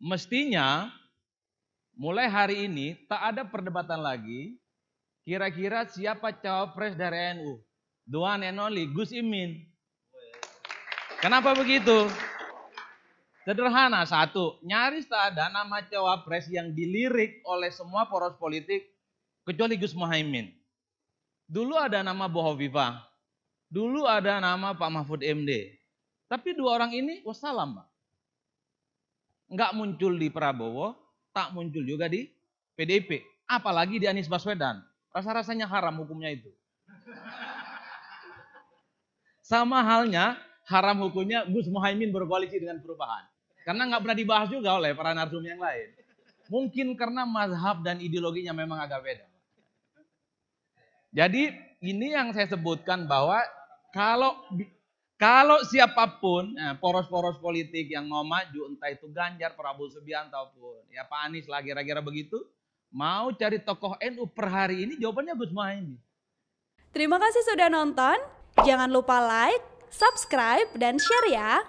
Mestinya mulai hari ini tak ada perdebatan lagi kira-kira siapa cawapres dari NU. The one and Gus Imin. Kenapa begitu? Sederhana satu, nyaris tak ada nama cawapres yang dilirik oleh semua poros politik kecuali Gus Mohaimin. Dulu ada nama Bohoviva, dulu ada nama Pak Mahfud MD. Tapi dua orang ini wassalam, Pak nggak muncul di Prabowo, tak muncul juga di PDIP. Apalagi di Anies Baswedan. Rasa-rasanya haram hukumnya itu. Sama halnya haram hukumnya Gus Muhaimin berkoalisi dengan perubahan. Karena nggak pernah dibahas juga oleh para narsum yang lain. Mungkin karena mazhab dan ideologinya memang agak beda. Jadi ini yang saya sebutkan bahwa kalau kalau siapapun ya, poros-poros politik yang mau maju, entah itu Ganjar, Prabowo Subianto ataupun ya Pak Anies lah kira-kira begitu, mau cari tokoh NU per hari ini jawabannya Gus Muhaimin. Terima kasih sudah nonton. Jangan lupa like, subscribe, dan share ya.